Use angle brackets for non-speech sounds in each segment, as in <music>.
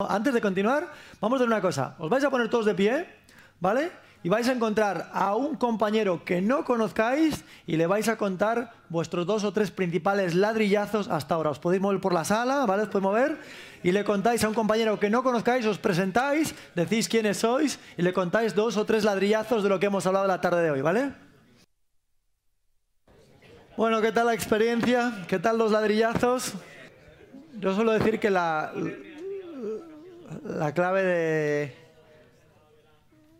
Antes de continuar, vamos a hacer una cosa. Os vais a poner todos de pie, ¿vale? Y vais a encontrar a un compañero que no conozcáis y le vais a contar vuestros dos o tres principales ladrillazos hasta ahora. Os podéis mover por la sala, ¿vale? Os podéis mover y le contáis a un compañero que no conozcáis, os presentáis, decís quiénes sois y le contáis dos o tres ladrillazos de lo que hemos hablado la tarde de hoy, ¿vale? Bueno, ¿qué tal la experiencia? ¿Qué tal los ladrillazos? Yo suelo decir que la, la clave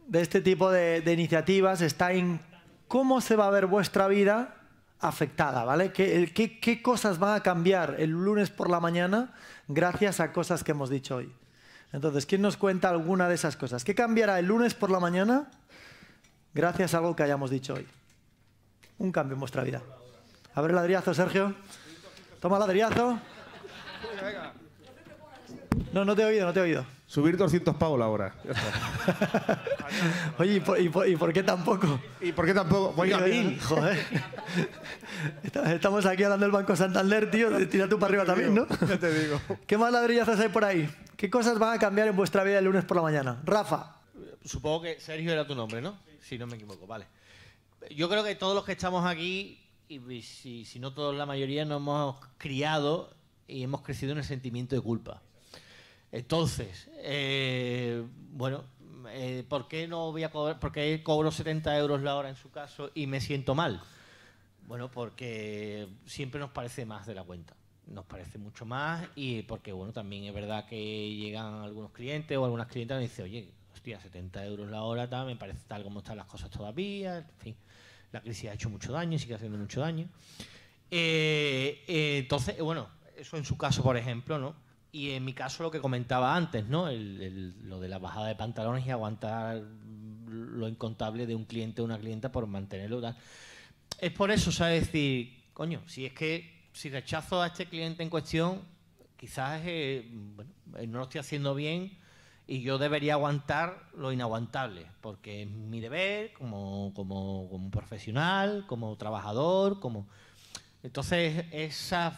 de, este tipo de, iniciativas está en cómo se va a ver vuestra vida afectada, ¿vale? ¿Qué, qué, cosas van a cambiar el lunes por la mañana gracias a cosas que hemos dicho hoy? Entonces, ¿quién nos cuenta alguna de esas cosas? ¿Qué cambiará el lunes por la mañana gracias a algo que hayamos dicho hoy? Un cambio en vuestra vida. A ver, ladriazo, Sergio. Toma ladriazo. No, no te he oído, no te he oído. Subir 200 pavos la hora. <laughs> Oye, ¿y por, por, qué tampoco? ¿Y por qué tampoco? a <laughs> Joder. Estamos aquí hablando del Banco Santander, tío. Tira tú para arriba también, ¿no? te digo. <laughs> ¿Qué más ladrillazas hay por ahí? ¿Qué cosas van a cambiar en vuestra vida el lunes por la mañana? Rafa. Supongo que Sergio era tu nombre, ¿no? Si no me equivoco, vale. Yo creo que todos los que estamos aquí, y si, si no todos, la mayoría, nos hemos criado y hemos crecido en el sentimiento de culpa. Entonces, eh, bueno, eh, ¿por qué no voy a cobrar, porque cobro 70 euros la hora en su caso y me siento mal? Bueno, porque siempre nos parece más de la cuenta. Nos parece mucho más y porque, bueno, también es verdad que llegan algunos clientes o algunas clientas y dicen, oye, hostia, 70 euros la hora, me parece tal como están las cosas todavía, en fin, la crisis ha hecho mucho daño, y sigue haciendo mucho daño. Eh, entonces, bueno, eso en su caso, por ejemplo, ¿no? Y en mi caso lo que comentaba antes, ¿no? lo de la bajada de pantalones y aguantar lo incontable de un cliente o una clienta por mantenerlo. Es por eso, ¿sabes? Decir, coño, si es que si rechazo a este cliente en cuestión, quizás eh, eh, no lo estoy haciendo bien y yo debería aguantar lo inaguantable, porque es mi deber como, como, como profesional, como trabajador, como... Entonces, esa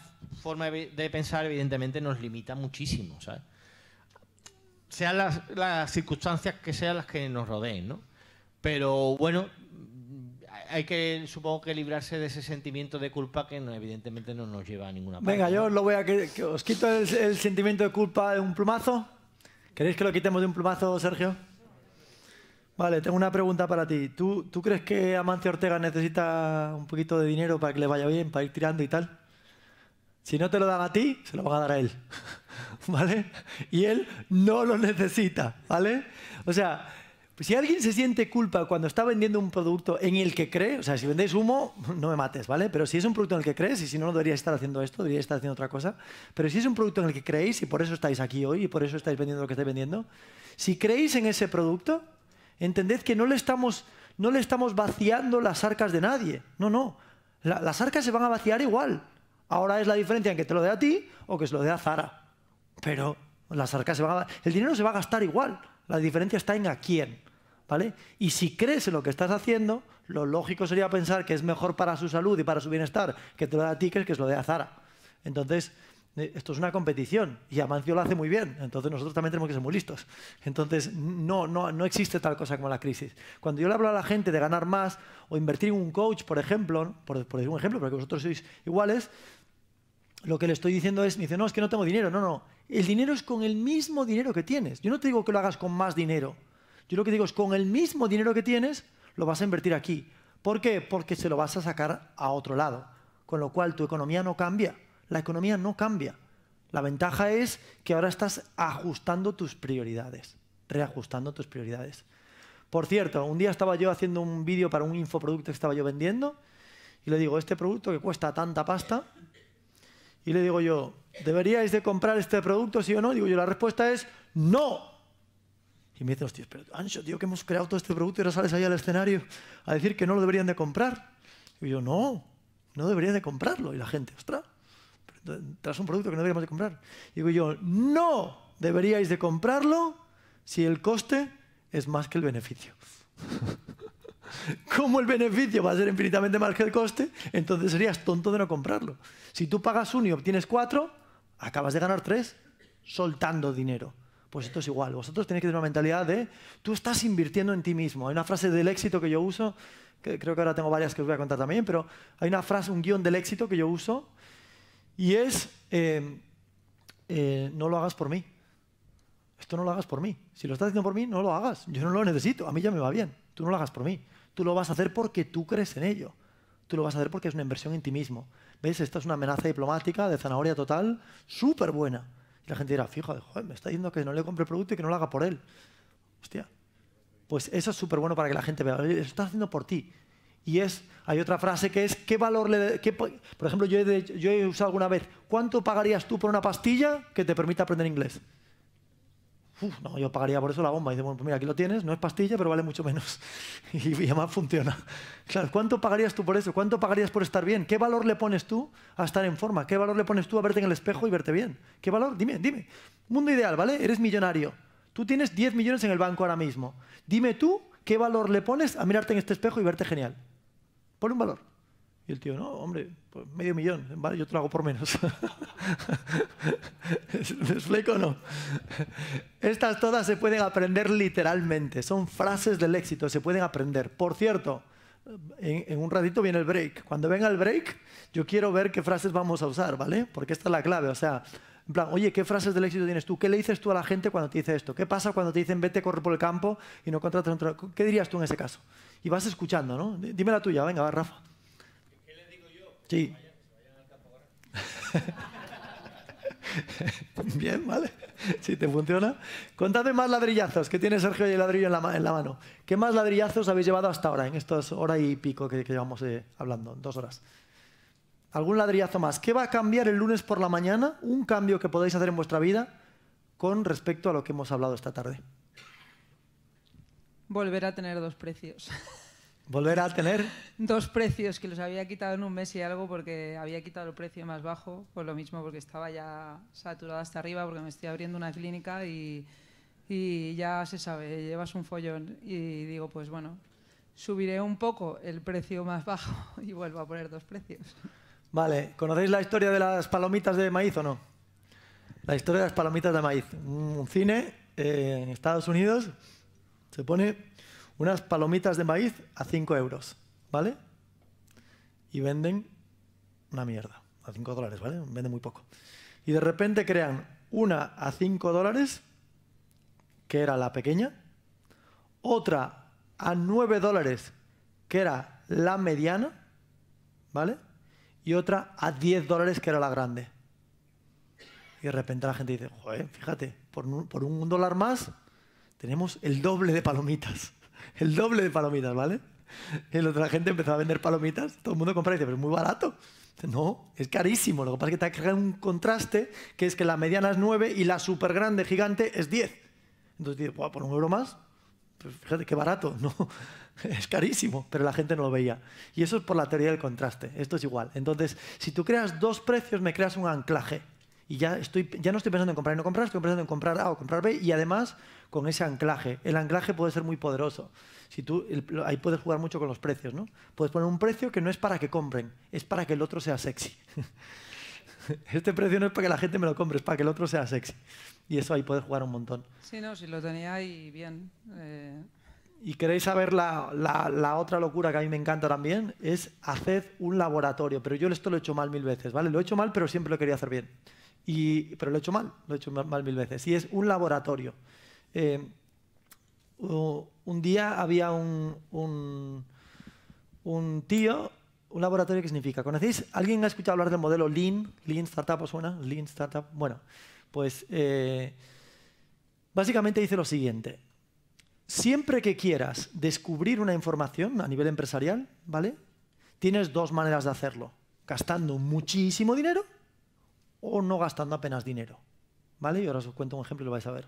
forma de pensar, evidentemente, nos limita muchísimo, ¿sabes? Sean las, circunstancias que sean las que nos rodeen, ¿no? Pero bueno, hay que, supongo que librarse de ese sentimiento de culpa que evidentemente no nos lleva a ninguna parte. Venga, yo os lo voy a os quito el sentimiento de culpa de un plumazo. ¿Queréis que lo quitemos de un plumazo, Sergio? Vale, tengo una pregunta para ti. ¿Tú, crees que Amancio Ortega necesita un poquito de dinero para que le vaya bien, para ir tirando y tal? Si no te lo dan a ti, se lo van a dar a él. <laughs> ¿Vale? Y él no lo necesita, ¿vale? O sea, si alguien se siente culpa cuando está vendiendo un producto en el que cree, o sea, si vendéis humo, <laughs> no me mates, ¿vale? Pero si es un producto en el que crees, y si no, no debería estar haciendo esto, debería estar haciendo otra cosa. Pero si es un producto en el que creéis, y por eso estáis aquí hoy, y por eso estáis vendiendo lo que estáis vendiendo, si creéis en ese producto, Entended que no le estamos, no le estamos vaciando las arcas de nadie. No, no. las arcas se van a vaciar igual. Ahora es la diferencia en que te lo dé a ti o que se lo dé a Zara. Pero las arcas se van El dinero se va a gastar igual. La diferencia está en a quién. ¿Vale? Y si crees en lo que estás haciendo, lo lógico sería pensar que es mejor para su salud y para su bienestar que te lo dé a ti que es que se lo dé a Zara. Entonces, esto es una competición y Amancio lo hace muy bien, entonces nosotros también tenemos que ser muy listos. Entonces, no, no, no existe tal cosa como la crisis. Cuando yo le hablo a la gente de ganar más o invertir en un coach, por ejemplo, por, decir un ejemplo, porque vosotros sois iguales, lo que le estoy diciendo es, me dice, no, es que no tengo dinero. No, no, el dinero es con el mismo dinero que tienes. Yo no te digo que lo hagas con más dinero. Yo lo que digo es, con el mismo dinero que tienes, lo vas a invertir aquí. ¿Por qué? Porque se lo vas a sacar a otro lado. Con lo cual, tu economía no cambia la economía no cambia. La ventaja es que ahora estás ajustando tus prioridades, reajustando tus prioridades. Por cierto, un día estaba yo haciendo un vídeo para un infoproducto que estaba yo vendiendo y le digo, este producto que cuesta tanta pasta, y le digo yo, ¿deberíais de comprar este producto, sí o no? Digo yo, la respuesta es no. Y me dicen, hostia, pero Ancho, tío, que hemos creado todo este producto y ahora sales ahí al escenario a decir que no lo deberían de comprar. Y yo, no, no deberían de comprarlo. Y la gente, ostras tras un producto que no deberíamos de comprar. Digo yo, no deberíais de comprarlo si el coste es más que el beneficio. <laughs> Como el beneficio va a ser infinitamente más que el coste, entonces serías tonto de no comprarlo. Si tú pagas uno y obtienes cuatro, acabas de ganar tres soltando dinero. Pues esto es igual. Vosotros tenéis que tener una mentalidad de tú estás invirtiendo en ti mismo. Hay una frase del éxito que yo uso, que creo que ahora tengo varias que os voy a contar también, pero hay una frase, un guión del éxito que yo uso, y es, em, eh, no lo hagas por mí. Esto no lo hagas por mí. Si lo estás haciendo por mí, no lo hagas. Yo no lo necesito. A mí ya me va bien. Tú no lo hagas por mí. Tú lo vas a hacer porque tú crees en ello. Tú lo vas a hacer porque es una inversión en ti mismo. ¿Ves? Esta es una amenaza diplomática de zanahoria total súper buena. Y la gente dirá, fíjate, joder, me está diciendo que no le compre producto y que no lo haga por él. Hostia. Pues eso es súper bueno para que la gente vea. Lo estás haciendo por ti. Y es, hay otra frase que es, ¿qué valor le... Qué, por ejemplo, yo he, yo he usado alguna vez, ¿cuánto pagarías tú por una pastilla que te permita aprender inglés? Uf, no, yo pagaría por eso la bomba. Y dice, bueno, pues mira, aquí lo tienes, no es pastilla, pero vale mucho menos. <laughs> y, ya más funciona. Claro, ¿cuánto pagarías tú por eso? ¿Cuánto pagarías por estar bien? ¿Qué valor le pones tú a estar en forma? ¿Qué valor le pones tú a verte en el espejo y verte bien? ¿Qué valor? Dime, dime. Mundo ideal, ¿vale? Eres millonario. Tú tienes 10 millones en el banco ahora mismo. Dime tú qué valor le pones a mirarte en este espejo y verte genial. Pon un valor. Y el tío, no, hombre, pues medio millón, vale, yo te lo hago por menos. <laughs> ¿Me o no? Estas todas se pueden aprender literalmente, son frases del éxito, se pueden aprender. Por cierto, en, un ratito viene el break. Cuando venga el break, yo quiero ver qué frases vamos a usar, ¿vale? Porque esta es la clave, o sea, en plan, oye, ¿qué frases del éxito tienes tú? ¿Qué le dices tú a la gente cuando te dice esto? ¿Qué pasa cuando te dicen vete a por el campo y no contratas a ¿Qué dirías tú en ese caso? y vas escuchando, ¿no? Dime la tuya, venga, va, Rafa. ¿Qué le digo yo? Sí. <laughs> Bien, ¿vale? Si ¿Sí te funciona. Contadme más ladrillazos que tiene Sergio y el ladrillo en la, en la, mano. ¿Qué más ladrillazos habéis llevado hasta ahora, en estas hora y pico que, llevamos eh, hablando, dos horas? ¿Algún ladrillazo más? ¿Qué va a cambiar el lunes por la mañana? Un cambio que podéis hacer en vuestra vida con respecto a lo que hemos hablado esta tarde. Volver a tener dos precios. <laughs> ¿Volver a tener? dos precios que los había quitado en un mes y algo porque había quitado el precio más bajo, pues lo mismo porque estaba ya saturada hasta arriba porque me estoy abriendo una clínica y, ya se sabe, llevas un follón y digo, pues bueno, subiré un poco el precio más bajo <laughs> y vuelvo a poner dos precios. Vale, ¿conocéis la historia de las palomitas de maíz o no? La historia de las palomitas de maíz. Un cine eh, en Estados Unidos se pone unas palomitas de maíz a 5 euros, ¿vale? Y venden una mierda, a 5 dólares, ¿vale? Venden muy poco. Y de repente crean una a 5 dólares, que era la pequeña, otra a 9 dólares, que era la mediana, ¿vale? Y otra a 10 dólares, que era la grande. Y de repente la gente dice, joder, fíjate, por un, por un dólar más tenemos el doble de palomitas. <laughs> El doble de palomitas, ¿vale? Y la otra gente empezó a vender palomitas, todo el mundo compra y dice, pero es muy barato. No, es carísimo. Lo que pasa es que te ha creado un contraste, que es que la mediana es 9 y la super grande gigante es 10. Entonces dices, por un euro más, pues fíjate qué barato, <laughs> ¿no? Es carísimo, pero la gente no lo veía. Y eso es por la teoría del contraste. Esto es igual. Entonces, si tú creas dos precios, me creas un anclaje. Y ya, estoy, ya no estoy pensando en comprar y no comprar, estoy pensando en comprar A o comprar B. Y además, con ese anclaje. El anclaje puede ser muy poderoso. Si tú, ahí puedes jugar mucho con los precios, ¿no? Puedes poner un precio que no es para que compren, es para que el otro sea sexy. <laughs> este precio no es para que la gente me lo compre, es para que el otro sea sexy. Y eso ahí puedes jugar un montón. Sí, no, si lo tenía ahí bien. Eh. Y queréis saber la, otra locura que a mí me encanta también, es hacer un laboratorio. Pero yo esto lo he hecho mal mil veces, ¿vale? Lo he hecho mal, pero siempre lo quería hacer bien. Y, pero lo he hecho mal, lo he hecho mal, mal mil veces. Y es un laboratorio. Eh, un día había un, tío, un laboratorio que significa. ¿Conocéis? ¿Alguien ha escuchado hablar del modelo Lean? Lean Startup os suena? Lean Startup. Bueno, pues eh, básicamente dice lo siguiente. Siempre que quieras descubrir una información a nivel empresarial, ¿vale? Tienes dos maneras de hacerlo. Gastando muchísimo dinero o no gastando apenas dinero. ¿Vale? Y ahora os cuento un ejemplo y lo vais a ver.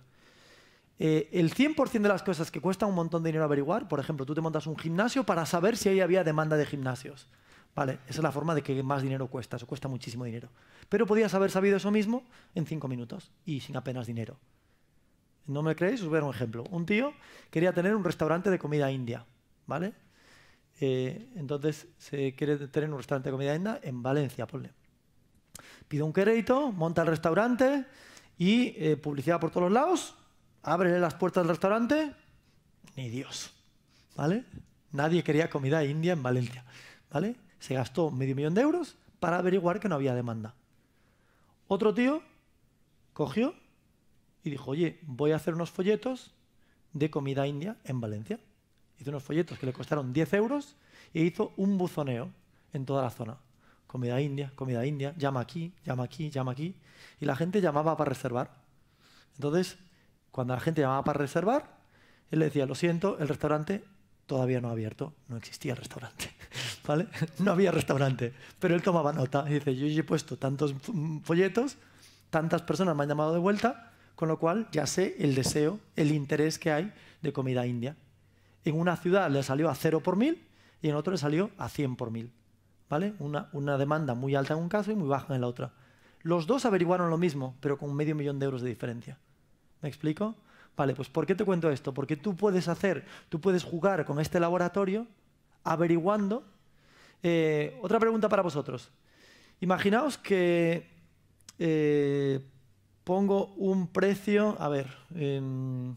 Eh, el 100% de las cosas que cuesta un montón de dinero averiguar, por ejemplo, tú te montas un gimnasio para saber si ahí había demanda de gimnasios. Vale, esa es la forma de que más dinero cuesta, eso cuesta muchísimo dinero. Pero podías haber sabido eso mismo en cinco minutos y sin apenas dinero. ¿No me creéis? Os voy a dar un ejemplo. Un tío quería tener un restaurante de comida india, ¿vale? Eh, entonces se quiere tener un restaurante de comida india en Valencia, ponle. Pide un crédito, monta el restaurante y eh, publicidad por todos los lados ábrele las puertas del restaurante, ni Dios, ¿vale? Nadie quería comida india en Valencia, ¿vale? Se gastó medio millón de euros para averiguar que no había demanda. Otro tío cogió y dijo, oye, voy a hacer unos folletos de comida india en Valencia. Hizo unos folletos que le costaron 10 euros y e hizo un buzoneo en toda la zona. Comida india, comida india, llama aquí, llama aquí, llama aquí. Y la gente llamaba para reservar. Entonces, cuando la gente llamaba para reservar, él le decía, lo siento, el restaurante todavía no ha abierto, no existía el restaurante, <laughs> ¿vale? No había restaurante, pero él tomaba nota y dice, yo he puesto tantos mm, folletos, tantas personas me han llamado de vuelta, con lo cual ya sé el deseo, el interés que hay de comida india. En una ciudad le salió a cero por mil y en otro le salió a cien por mil, ¿vale? Una, una demanda muy alta en un caso y muy baja en la otra. Los dos averiguaron lo mismo, pero con medio millón de euros de diferencia. ¿Me explico? Vale, pues ¿por qué te cuento esto? Porque tú puedes hacer, tú puedes jugar con este laboratorio averiguando. Eh, otra pregunta para vosotros. Imaginaos que eh, pongo un precio, a ver, em,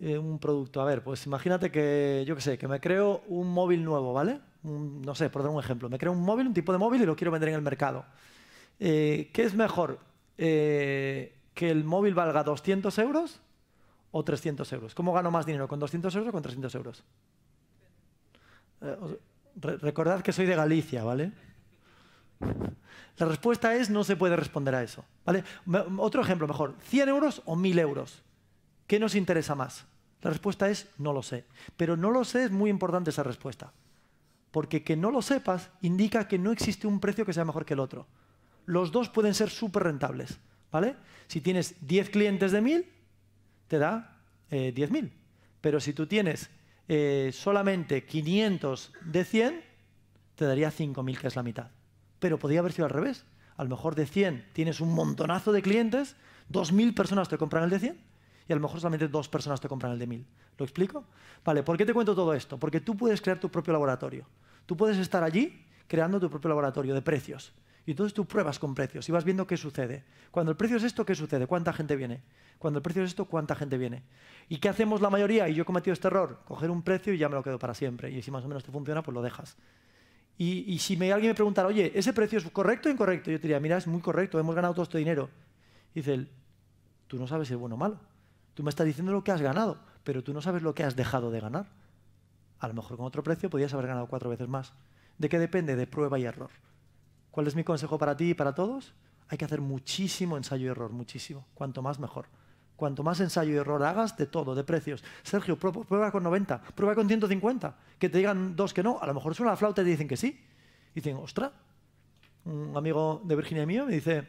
eh, un producto, a ver, pues imagínate que, yo qué sé, que me creo un móvil nuevo, ¿vale? no sé, por dar un ejemplo, me creo un móvil, un tipo de móvil y lo quiero vender en el mercado. ¿Qué es mejor? Eh, que el móvil valga 200 euros o 300 euros? ¿Cómo gano más dinero? ¿Con 200 euros o con 300 euros? Eh, recordad que soy de Galicia, ¿vale? La respuesta es no se puede responder a eso. ¿vale? Otro ejemplo mejor, 100 euros o 1000 euros. ¿Qué nos interesa más? La respuesta es no lo sé. Pero no lo sé es muy importante esa respuesta. Porque que no lo sepas indica que no existe un precio que sea mejor que el otro. Los dos pueden ser súper rentables. Si tienes 10 clientes de 1000, te da 10.000. Eh, Pero si tú tienes eh, solamente 500 de 100, te daría 5.000, que es la mitad. Pero podría haber sido al revés. A lo mejor de 100 tienes un montonazo de clientes, 2.000 personas te compran el de 100 y a lo mejor solamente dos personas te compran el de 1.000. ¿Lo explico? ¿por qué te cuento todo esto? Porque tú puedes crear tu propio laboratorio. Tú puedes estar allí creando tu propio laboratorio de precios. Y entonces tú pruebas con precios y vas viendo qué sucede. Cuando el precio es esto, ¿qué sucede? ¿Cuánta gente viene? Cuando el precio es esto, ¿cuánta gente viene? ¿Y qué hacemos la mayoría? Y yo he cometido este error, coger un precio y ya me lo quedo para siempre. Y si más o menos te funciona, pues lo dejas. Y, si alguien me preguntara, oye, ¿ese precio es correcto o incorrecto? Yo diría, mira, es muy correcto, hemos ganado todo este dinero. dice él, tú no sabes si es bueno o malo. Tú me estás diciendo lo que has ganado, pero tú no sabes lo que has dejado de ganar. A lo mejor con otro precio podías haber ganado cuatro veces más. ¿De qué depende? De prueba y error. ¿Cuál es mi consejo para ti y para todos? Hay que hacer muchísimo ensayo y error, muchísimo. Cuanto más, mejor. Cuanto más ensayo y error hagas, de todo, de precios. Sergio, prueba con 90, prueba con 150. Que te digan dos que no. A lo mejor suena la flauta y te dicen que sí. Y dicen, ostra. Un amigo de Virginia mío me dice,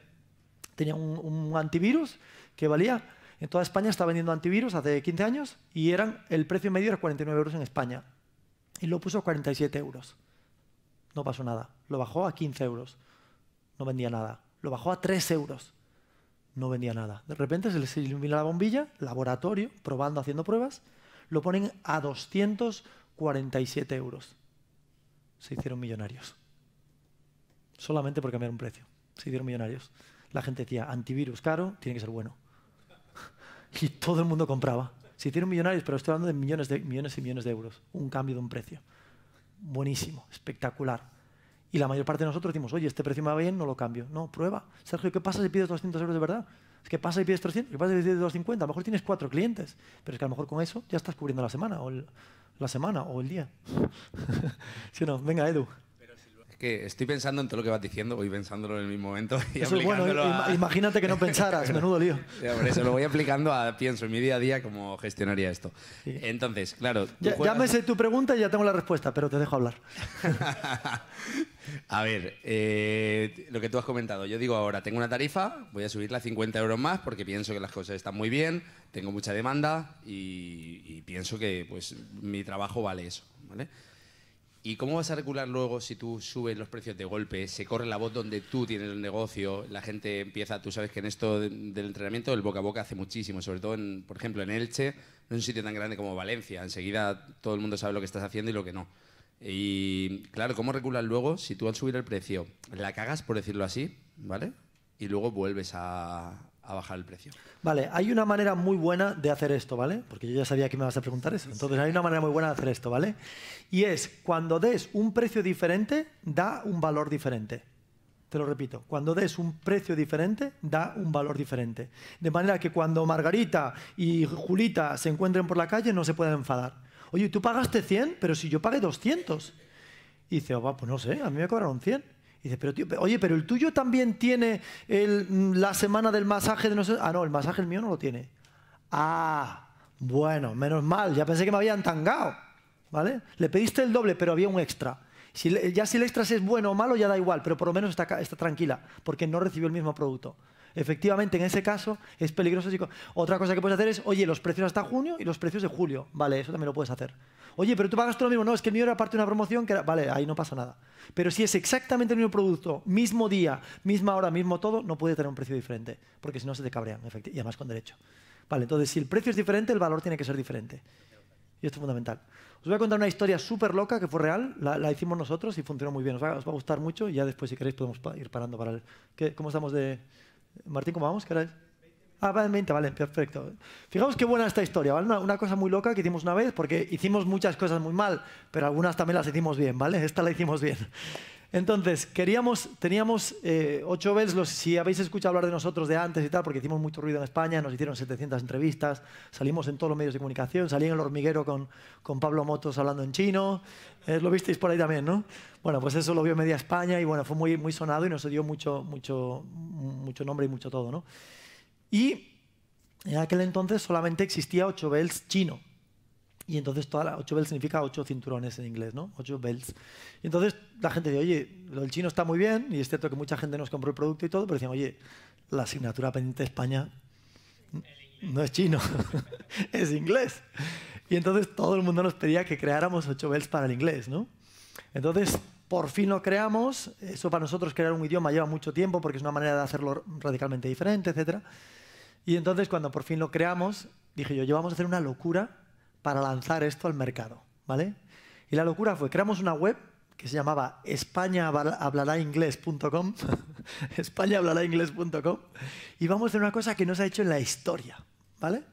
tenía un, antivirus que valía en toda España estaba vendiendo antivirus hace 15 años y eran, el precio medio era 49 euros en España. Y lo puso a 47 euros no pasó nada. Lo bajó a 15 euros, no vendía nada. Lo bajó a 3 euros, no vendía nada. De repente se les ilumina la bombilla, laboratorio, probando, haciendo pruebas, lo ponen a 247 euros. Se hicieron millonarios. Solamente por cambiar un precio. Se hicieron millonarios. La gente decía, antivirus caro, tiene que ser bueno. <laughs> Y todo el mundo compraba. Se hicieron millonarios, pero estoy hablando de millones, de millones y millones de euros. Un cambio de un precio buenísimo, espectacular. Y la mayor parte de nosotros decimos, oye, este precio me va bien, no lo cambio. No, prueba. Sergio, ¿qué pasa si pides 200 euros de verdad? Es que pasa si pides 300, ¿qué pasa si pides 250? A lo mejor tienes cuatro clientes, pero es que a lo mejor con eso ya estás cubriendo la semana o el, la semana o el día. Si <laughs> no? Venga, Edu estoy pensando en todo lo que vas diciendo, voy pensándolo en el mismo momento. <laughs> ¿eh? imagínate que no <laughs> pensaras, menudo lío. Se <laughs> eso lo voy aplicando a, pienso en mi día a día cómo gestionaría esto. Entonces, claro. Llámese tu pregunta y ya tengo la respuesta, pero te dejo hablar. a ver, eh, lo que tú has comentado, yo digo ahora, tengo una tarifa, voy a subirla a 50 euros más porque pienso que las cosas están muy bien, tengo mucha demanda y, pienso que pues mi trabajo vale eso, ¿vale? ¿Y cómo vas a regular luego si tú subes los precios de golpe, se corre la voz donde tú tienes el negocio, la gente empieza, tú sabes que en esto del entrenamiento el boca a boca hace muchísimo, sobre todo, por ejemplo, en Elche, no es un sitio tan grande como Valencia, enseguida todo el mundo sabe lo que estás haciendo y lo que no. Y claro, ¿cómo regular luego si tú al subir el precio la cagas, por decirlo así, ¿vale? Y luego vuelves a, a bajar el precio. Vale, hay una manera muy buena de hacer esto, ¿vale? Porque yo ya sabía que me vas a preguntar eso. Entonces, hay una manera muy buena de hacer esto, ¿vale? Y es, cuando des un precio diferente, da un valor diferente. Te lo repito, cuando des un precio diferente, da un valor diferente. De manera que cuando Margarita y Julita se encuentren por la calle, no se puedan enfadar. Oye, tú pagaste 100, pero si yo pagué 200. Y dice, oh, pues no sé, a mí me cobraron 100 dice, pero tío, oye, pero el tuyo también tiene mm, la semana del masaje de Ah, no, el masaje el mío no lo tiene. Ah, bueno, menos mal, ya pensé que me habían tangado. ¿Vale? Le pediste el doble, pero había un extra. ya si el extra es bueno o malo, ya da igual, pero por lo menos está tranquila, porque no recibió el mismo producto efectivamente en ese caso es peligroso. Otra cosa que puedes hacer es, oye, los precios hasta junio y los precios de julio. Vale, eso también lo puedes hacer. Oye, pero tú pagas todo lo mismo. No, es que el mío era parte de una promoción que era... Vale, ahí no pasa nada. Pero si es exactamente el mismo producto, mismo día, misma hora, mismo todo, no puede tener un precio diferente, porque si no se te cabrean, y además con derecho. Vale, entonces si el precio es diferente, el valor tiene que ser diferente. Y esto es fundamental. Os voy a contar una historia súper loca que fue real, la, hicimos nosotros y funcionó muy bien. Os va, a gustar mucho y ya después, si queréis, podemos ir parando para el... ¿Cómo estamos de...? Martín, ¿cómo vamos? ¿Qué hora es? Ah, vale, 20, vale, perfecto. Fijaos qué buena esta historia, ¿vale? una, cosa muy loca que hicimos una vez, porque hicimos muchas cosas muy mal, pero algunas también las hicimos bien, ¿vale? Esta la hicimos bien. Entonces, queríamos, teníamos eh, ocho los si habéis escuchado hablar de nosotros de antes y tal, porque hicimos mucho ruido en España, nos hicieron 700 entrevistas, salimos en todos los medios de comunicación, salí en el hormiguero con, Pablo Motos hablando en chino, eh, lo visteis por ahí también, ¿no? Bueno, pues eso lo vio media España y bueno, fue muy, muy sonado y nos dio mucho, mucho, mucho nombre y mucho todo, ¿no? Y en aquel entonces solamente existía ocho bells chino, y entonces toda la, 8 bells significa 8 cinturones en inglés, ¿no? 8 bells. Y entonces la gente decía, oye, lo del chino está muy bien, y es cierto que mucha gente nos compró el producto y todo, pero decían, oye, la asignatura pendiente de España no es chino, <laughs> es inglés. Y entonces todo el mundo nos pedía que creáramos 8 bells para el inglés, ¿no? Entonces, por fin lo creamos. Eso para nosotros crear un idioma lleva mucho tiempo porque es una manera de hacerlo radicalmente diferente, etc. Y entonces cuando por fin lo creamos, dije yo, yo vamos a hacer una locura para lanzar esto al mercado, ¿vale? Y la locura fue, creamos una web que se llamaba EspañaHablaráInglés.com <laughs> inglés.com. y vamos a hacer una cosa que no se ha hecho en la historia, ¿vale?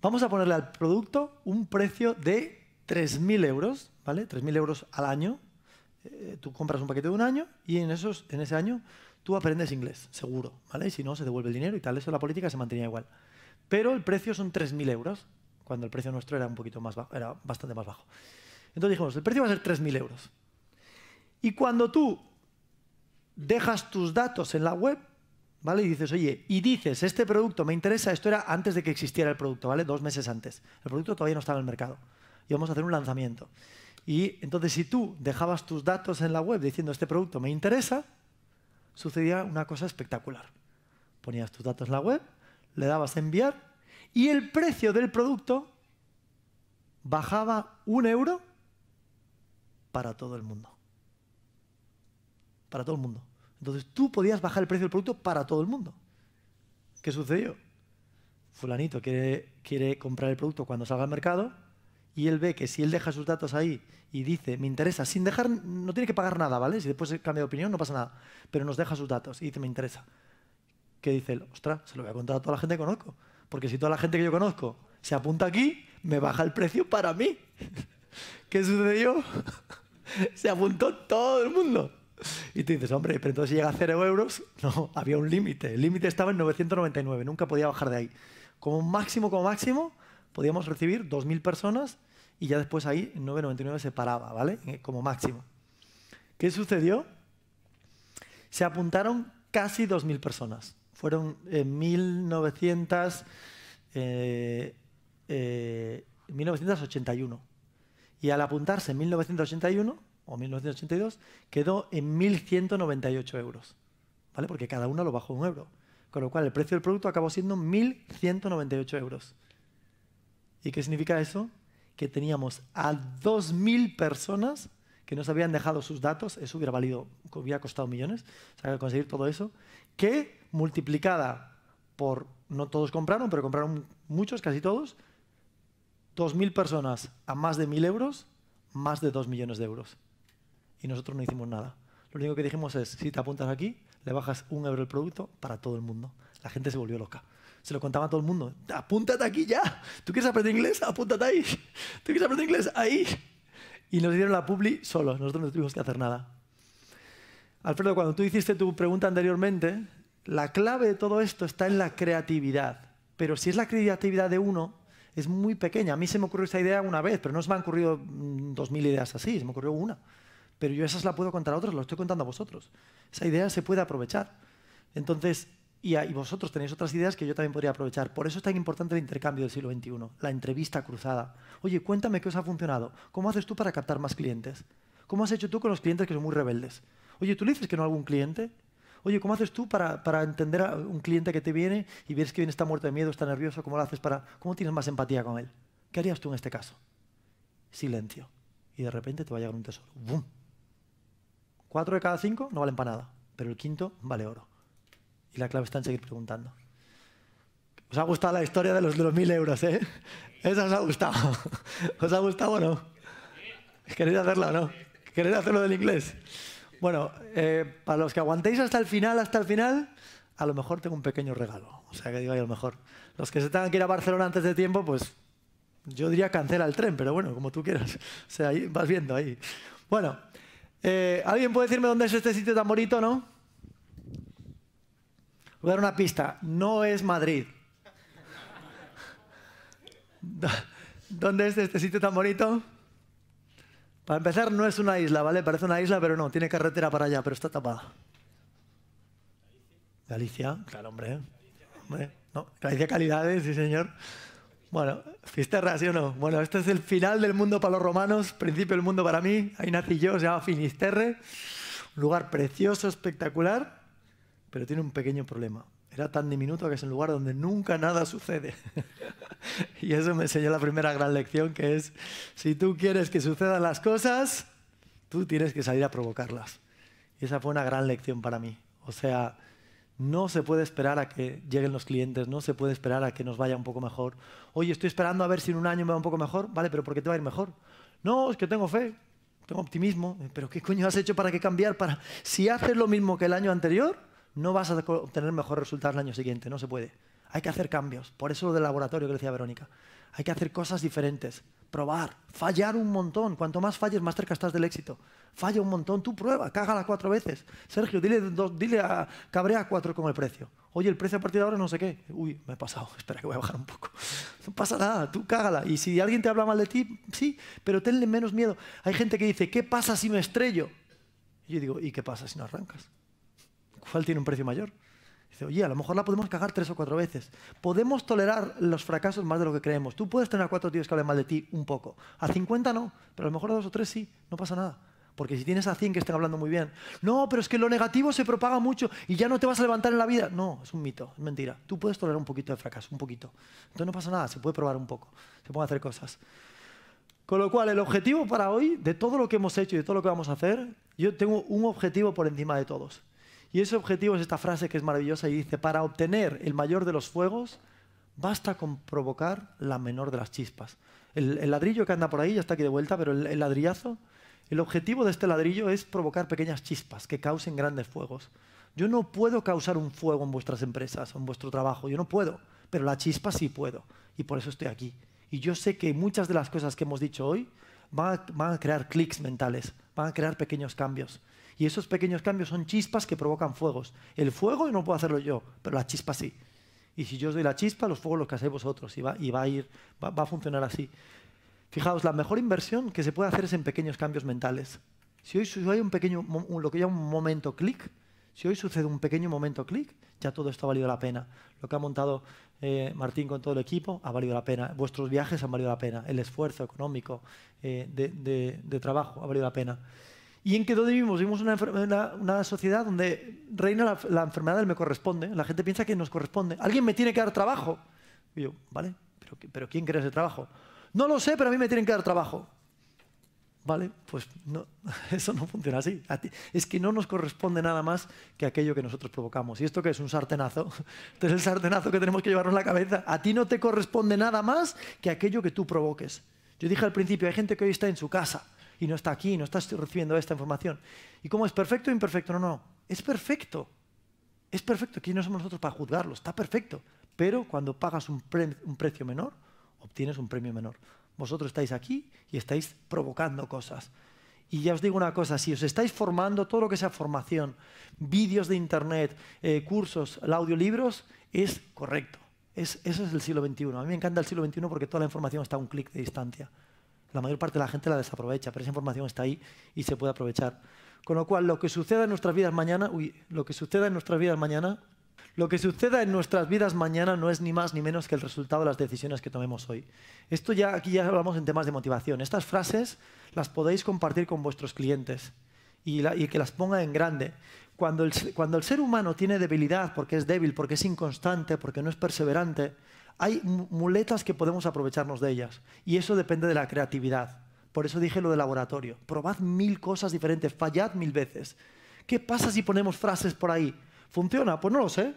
Vamos a ponerle al producto un precio de 3.000 euros, ¿vale? 3.000 euros al año. Eh, tú compras un paquete de un año y en, esos, en ese año tú aprendes inglés, seguro, ¿vale? Y si no, se devuelve el dinero y tal. Eso la política se mantenía igual. Pero el precio son 3.000 euros, cuando el precio nuestro era un poquito más bajo, era bastante más bajo. Entonces dijimos, el precio va a ser 3.000 euros. Y cuando tú dejas tus datos en la web, ¿vale? Y dices, oye, y dices, este producto me interesa, esto era antes de que existiera el producto, ¿vale? Dos meses antes. El producto todavía no estaba en el mercado. Y vamos a hacer un lanzamiento. Y entonces si tú dejabas tus datos en la web diciendo, este producto me interesa, sucedía una cosa espectacular. Ponías tus datos en la web, le dabas a enviar y el precio del producto bajaba un euro para todo el mundo. Para todo el mundo. Entonces tú podías bajar el precio del producto para todo el mundo. ¿Qué sucedió? Fulanito quiere, comprar el producto cuando salga al mercado y él ve que si él deja sus datos ahí y dice, me interesa, sin dejar, no tiene que pagar nada, ¿vale? Si después cambia de opinión, no pasa nada, pero nos deja sus datos y dice, me interesa. ¿Qué dice él? Ostras, se lo voy a contar a toda la gente que conozco. Porque si toda la gente que yo conozco se apunta aquí, me baja el precio para mí. <laughs> ¿Qué sucedió? <laughs> se apuntó todo el mundo. Y tú dices, hombre, pero entonces llega a cero euros, <laughs> no, había un límite. El límite estaba en 999, nunca podía bajar de ahí. Como máximo, como máximo, podíamos recibir 2.000 personas y ya después ahí 999 se paraba, ¿vale? Eh, como máximo. ¿Qué sucedió? Se apuntaron casi 2.000 personas fueron eh, en 1981. Eh, eh, y al apuntarse en 1981 o 1982, quedó en 1.198 euros. ¿Vale? Porque cada uno lo bajó un euro. Con lo cual el precio del producto acabó siendo 1.198 euros. ¿Y qué significa eso? Que teníamos a 2.000 personas que nos habían dejado sus datos, eso hubiera valido, hubiera costado millones, o sea, conseguir todo eso, que multiplicada por, no todos compraron, pero compraron muchos, casi todos, 2.000 personas a más de 1.000 euros, más de 2 millones de euros. Y nosotros no hicimos nada. Lo único que dijimos es, si te apuntas aquí, le bajas un euro el producto para todo el mundo. La gente se volvió loca. Se lo contaba a todo el mundo. Apúntate aquí ya. ¿Tú quieres aprender inglés? Apúntate ahí. <laughs> ¿Tú quieres aprender inglés? Ahí. Y nos dieron la publi solo, Nosotros no tuvimos que hacer nada. Alfredo, cuando tú hiciste tu pregunta anteriormente, la clave de todo esto está en la creatividad. Pero si es la creatividad de uno, es muy pequeña. A mí se me ocurrió esa idea una vez, pero no se me han ocurrido mm, dos mil ideas así, se me ocurrió una. Pero yo esas la puedo contar a otros, lo estoy contando a vosotros. Esa idea se puede aprovechar. Entonces, y, y vosotros tenéis otras ideas que yo también podría aprovechar. Por eso es tan importante el intercambio del siglo XXI, la entrevista cruzada. Oye, cuéntame qué os ha funcionado. ¿Cómo haces tú para captar más clientes? ¿Cómo has hecho tú con los clientes que son muy rebeldes? Oye, ¿tú dices que no a algún cliente? Oye, ¿cómo haces tú para, entender a un cliente que te viene y ves que viene está muerto de miedo, está nervioso? ¿Cómo lo haces para... ¿Cómo tienes más empatía con él? ¿Qué harías tú en este caso? Silencio. Y de repente te va a llegar un tesoro. ¡Bum! Cuatro de cada cinco no valen para nada, pero el quinto vale oro. Y la clave está en seguir preguntando. ¿Os ha gustado la historia de los, de mil euros, eh? ¿Esa os ha gustado? <laughs> ¿Os ha gustado o no? ¿Queréis hacerla o no? ¿Queréis hacerlo del inglés? Bueno, eh, para los que aguantéis hasta el final, hasta el final, a lo mejor tengo un pequeño regalo. O sea, que digo, a lo mejor. Los que se tengan que ir a Barcelona antes de tiempo, pues yo diría cancela el tren, pero bueno, como tú quieras. <laughs> O sea, ahí vas viendo ahí. Bueno, eh, ¿alguien puede decirme dónde es este sitio tan bonito, no? Voy a dar una pista. No es Madrid. <laughs> ¿Dónde es este sitio tan bonito? Para empezar, no es una isla, ¿vale? Parece una isla, pero no, tiene carretera para allá, pero está tapada. Galicia, claro, hombre. no, Galicia Calidades, sí, señor. Bueno, Fisterra, ¿sí o no? Bueno, este es el final del mundo para los romanos, principio del mundo para mí. Ahí nací yo, se llama Finisterre. Un lugar precioso, espectacular, pero tiene un pequeño problema. Era tan diminuto que es un lugar donde nunca nada sucede. <laughs> y eso me enseñó la primera gran lección, que es, si tú quieres que sucedan las cosas, tú tienes que salir a provocarlas. Y esa fue una gran lección para mí. O sea, no se puede esperar a que lleguen los clientes, no se puede esperar a que nos vaya un poco mejor. Oye, estoy esperando a ver si en un año me va un poco mejor. Vale, pero ¿por qué te va a ir mejor? No, es que tengo fe, tengo optimismo. Pero ¿qué coño has hecho para que cambiar? Para... Si haces lo mismo que el año anterior, no vas a obtener mejores resultados el año siguiente, no se puede. Hay que hacer cambios, por eso lo del laboratorio que decía Verónica. Hay que hacer cosas diferentes, probar, fallar un montón. Cuanto más falles, más cerca estás del éxito. Falla un montón, tú prueba, cágala cuatro veces. Sergio, dile, dile a Cabrea cuatro con el precio. Oye, el precio a partir de ahora no sé qué. Uy, me he pasado, <laughs> espera que voy a bajar un poco. No pasa nada, tú cágala. Y si alguien te habla mal de ti, sí, pero tenle menos miedo. Hay gente que dice, ¿qué pasa si me estrello? Y yo digo, ¿y qué pasa si no arrancas? ¿cuál tiene un precio mayor? Dice, oye, a lo mejor la podemos cagar tres o cuatro veces. Podemos tolerar los fracasos más de lo que creemos. Tú puedes tener a cuatro tíos que hablen mal de ti un poco. A 50 no, pero a lo mejor a dos o tres sí, no pasa nada. Porque si tienes a 100 que estén hablando muy bien, no, pero es que lo negativo se propaga mucho y ya no te vas a levantar en la vida. No, es un mito, es mentira. Tú puedes tolerar un poquito de fracaso, un poquito. Entonces no pasa nada, se puede probar un poco, se pueden hacer cosas. Con lo cual, el objetivo para hoy, de todo lo que hemos hecho y de todo lo que vamos a hacer, yo tengo un objetivo por encima de todos. Y ese objetivo es esta frase que es maravillosa y dice, para obtener el mayor de los fuegos, basta con provocar la menor de las chispas. El, ladrillo que anda por ahí ya está aquí de vuelta, pero el, ladrillazo, el objetivo de este ladrillo es provocar pequeñas chispas que causen grandes fuegos. Yo no puedo causar un fuego en vuestras empresas en vuestro trabajo, yo no puedo, pero la chispa sí puedo y por eso estoy aquí. Y yo sé que muchas de las cosas que hemos dicho hoy van a crear clics mentales, van a crear pequeños cambios. Y esos pequeños cambios son chispas que provocan fuegos. El fuego no puedo hacerlo yo, pero la chispa sí. Y si yo os doy la chispa, los fuegos los que vosotros y va, a ir, va, a funcionar así. Fijaos, la mejor inversión que se puede hacer es en pequeños cambios mentales. Si hoy hay un pequeño, lo que llamo un momento clic, si hoy sucede un pequeño momento clic, ya todo esto ha valido la pena. Lo que ha montado eh, Martín con todo el equipo ha valido la pena. Vuestros viajes han valido la pena. El esfuerzo económico eh, de trabajo ha valido la pena. ¿Y en qué dónde vivimos? Vivimos una, una, sociedad donde reina la, enfermedad del me corresponde. La gente piensa que nos corresponde. Alguien me tiene que dar trabajo. Y yo, vale, pero, pero ¿quién quiere ese trabajo? No lo sé, pero a mí me tienen que dar trabajo. Vale, pues no, <laughs> eso no funciona así. Es que no nos corresponde nada más que aquello que nosotros provocamos. ¿Y esto que es? Un sartenazo. Este <laughs> es el sartenazo que tenemos que llevarnos en la cabeza. A ti no te corresponde nada más que aquello que tú provoques. Yo dije al principio, hay gente que hoy está en su casa y no está aquí, no está recibiendo esta información. ¿Y cómo es perfecto o imperfecto? No, no, es perfecto. Es perfecto. Aquí no somos nosotros para juzgarlo? Está perfecto. Pero cuando pagas un, precio menor, obtienes un premio menor. Vosotros estáis aquí y estáis provocando cosas. Y ya os digo una cosa, si os estáis formando, todo lo que sea formación, vídeos de internet, eh, cursos, audiolibros, es correcto. Es, eso es el siglo XXI. A mí me encanta el siglo XXI porque toda la información está a un clic de distancia la mayor parte de la gente la desaprovecha, pero esa información está ahí y se puede aprovechar. Con lo cual, lo que suceda en nuestras vidas mañana, lo que suceda en nuestras vidas mañana, lo que suceda en nuestras vidas mañana no es ni más ni menos que el resultado de las decisiones que tomemos hoy. Esto ya aquí ya hablamos en temas de motivación. Estas frases las podéis compartir con vuestros clientes y, que las ponga en grande. Cuando cuando el ser humano tiene debilidad porque es débil, porque es inconstante, porque no es perseverante, hay muletas que podemos aprovecharnos de ellas. Y eso depende de la creatividad. Por eso dije lo de laboratorio. Probad mil cosas diferentes, fallad mil veces. ¿Qué pasa si ponemos frases por ahí? ¿Funciona? Pues no lo sé.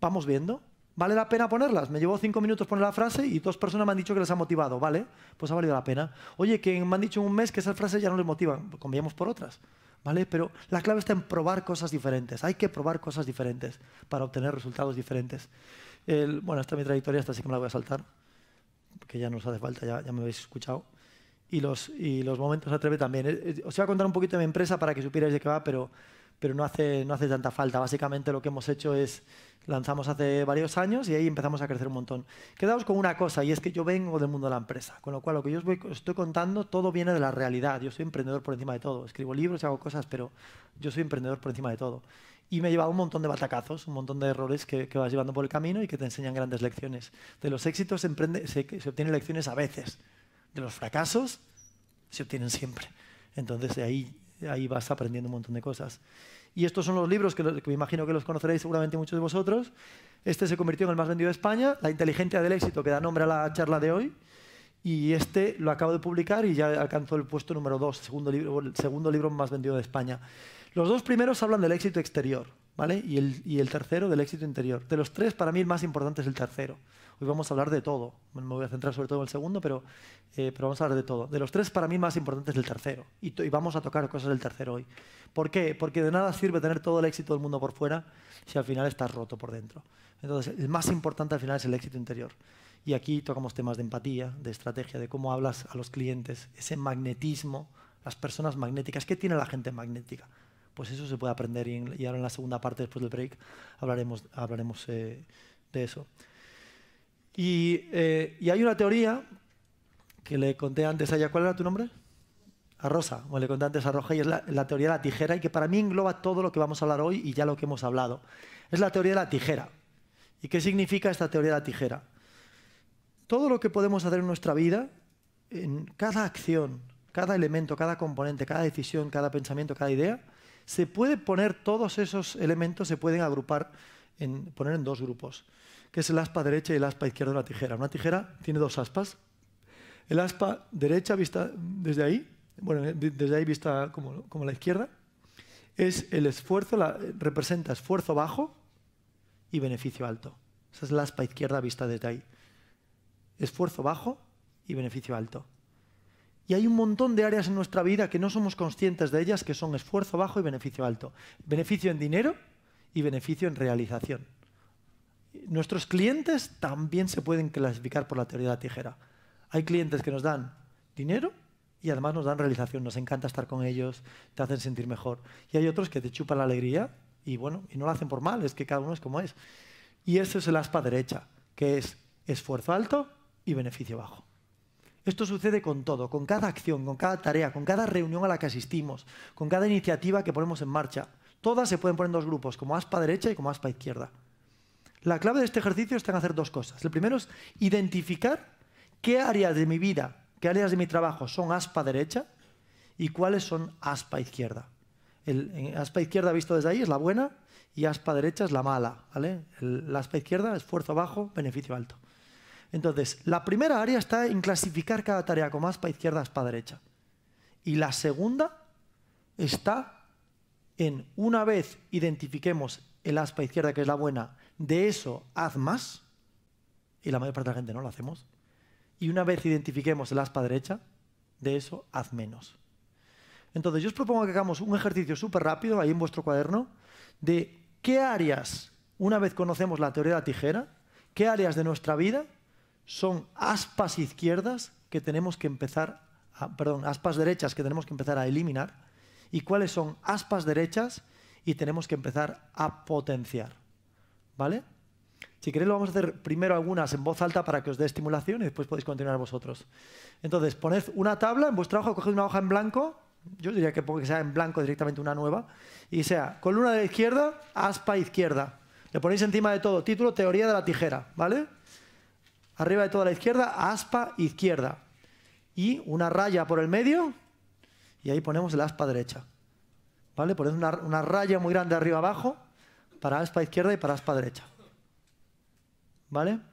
Vamos viendo. ¿Vale la pena ponerlas? Me llevó cinco minutos poner la frase y dos personas me han dicho que les ha motivado. ¿Vale? Pues ha valido la pena. Oye, que me han dicho en un mes que esas frases ya no les motivan. Pues por otras. ¿Vale? Pero la clave está en probar cosas diferentes. Hay que probar cosas diferentes para obtener resultados diferentes bueno, esta es mi trayectoria, esta sí que me la voy a saltar, porque ya no os hace falta, ya, me habéis escuchado. Y los, y los momentos atreve también. Eh, eh, os voy a contar un poquito de mi empresa para que supierais de qué va, pero, no, hace, tanta falta. Básicamente lo que hemos hecho es, lanzamos hace varios años y ahí empezamos a crecer un montón. Quedaos con una cosa, y es que yo vengo del mundo de la empresa, con lo cual lo que yo os, estoy contando todo viene de la realidad. Yo soy emprendedor por encima de todo. Escribo libros y hago cosas, pero yo soy emprendedor por encima de todo y me llevaba un montón de batacazos, un montón de errores que, vas llevando por el camino y que te enseñan grandes lecciones. De los éxitos se, se, obtienen lecciones a veces, de los fracasos se obtienen siempre. Entonces de ahí, ahí vas aprendiendo un montón de cosas. Y estos son los libros que, me imagino que los conoceréis seguramente muchos de vosotros. Este se convirtió en el más vendido de España, La inteligencia del éxito, que da nombre a la charla de hoy. Y este lo acabo de publicar y ya alcanzó el puesto número 2, segundo libro, el segundo libro más vendido de España. Los dos primeros hablan del éxito exterior, ¿vale? Y el, tercero del éxito interior. De los tres, para mí el más importante es el tercero. Hoy vamos a hablar de todo. Me voy a centrar sobre todo en el segundo, pero, eh, pero vamos a hablar de todo. De los tres, para mí el más importante es el tercero. Y, y vamos a tocar cosas del tercero hoy. ¿Por qué? Porque de nada sirve tener todo el éxito del mundo por fuera si al final estás roto por dentro. Entonces, el más importante al final es el éxito interior. Y aquí tocamos temas de empatía, de estrategia, de cómo hablas a los clientes, ese magnetismo, las personas magnéticas. ¿Qué tiene la gente magnética? pues eso se puede aprender y, ahora en la segunda parte, después del break, hablaremos, hablaremos eh, de eso. Eh, y, hay una teoría que le conté antes a ella, ¿cuál era tu nombre? A Rosa, como le conté antes a Roja, y es la, la teoría de la tijera, y que para mí engloba todo lo que vamos a hablar hoy y ya lo que hemos hablado. Es la teoría de la tijera. ¿Y qué significa esta teoría de la tijera? Todo lo que podemos hacer en nuestra vida, en cada acción, cada elemento, cada componente, cada decisión, cada pensamiento, cada idea, se puede poner todos esos elementos, se pueden agrupar, en, poner en dos grupos, que es el aspa derecha y el aspa izquierda de una tijera. Una tijera tiene dos aspas. El aspa derecha vista desde ahí, bueno, desde ahí vista como, la izquierda, es el esfuerzo, representa esfuerzo bajo y beneficio alto. Esa es la aspa izquierda vista desde ahí. Esfuerzo bajo y beneficio alto. Y hay un montón de áreas en nuestra vida que no somos conscientes de ellas, que son esfuerzo bajo y beneficio alto. Beneficio en dinero y beneficio en realización. Nuestros clientes también se pueden clasificar por la teoría de la tijera. Hay clientes que nos dan dinero y además nos dan realización. Nos encanta estar con ellos, te hacen sentir mejor. Y hay otros que te chupan la alegría y bueno, y no lo hacen por mal, es que cada uno es como es. Y eso es el aspa derecha, que es esfuerzo alto y beneficio bajo. Esto sucede con todo, con cada acción, con cada tarea, con cada reunión a la que asistimos, con cada iniciativa que ponemos en marcha. Todas se pueden poner en dos grupos, como aspa derecha y como aspa izquierda. La clave de este ejercicio está en hacer dos cosas. El primero es identificar qué áreas de mi vida, qué áreas de mi trabajo son aspa derecha y cuáles son aspa izquierda. El, aspa izquierda visto desde ahí es la buena y aspa derecha es la mala. ¿vale? El, la aspa izquierda, esfuerzo bajo, beneficio alto. Entonces, la primera área está en clasificar cada tarea como aspa izquierda, aspa derecha. Y la segunda está en, una vez identifiquemos el aspa izquierda, que es la buena, de eso haz más, y la mayor parte de la gente no lo hacemos, y una vez identifiquemos el aspa derecha, de eso haz menos. Entonces, yo os propongo que hagamos un ejercicio súper rápido ahí en vuestro cuaderno de qué áreas, una vez conocemos la teoría de la tijera, qué áreas de nuestra vida son aspas izquierdas que tenemos que empezar, perdón, aspas derechas que tenemos que empezar a eliminar y cuáles son aspas derechas y tenemos que empezar a potenciar. ¿Vale? Si queréis lo vamos a hacer primero algunas en voz alta para que os dé estimulación y después podéis continuar vosotros. Entonces, poned una tabla en vuestro ojo, coged una hoja en blanco, yo diría que que sea en blanco directamente una nueva, y sea columna de la izquierda, aspa izquierda. Le ponéis encima de todo, título, teoría de la tijera, ¿vale? arriba de toda la izquierda, aspa izquierda. Y una raya por el medio, y ahí ponemos la aspa derecha. ¿Vale? Ponemos una, una raya muy grande arriba abajo para aspa izquierda y para aspa derecha. ¿Vale?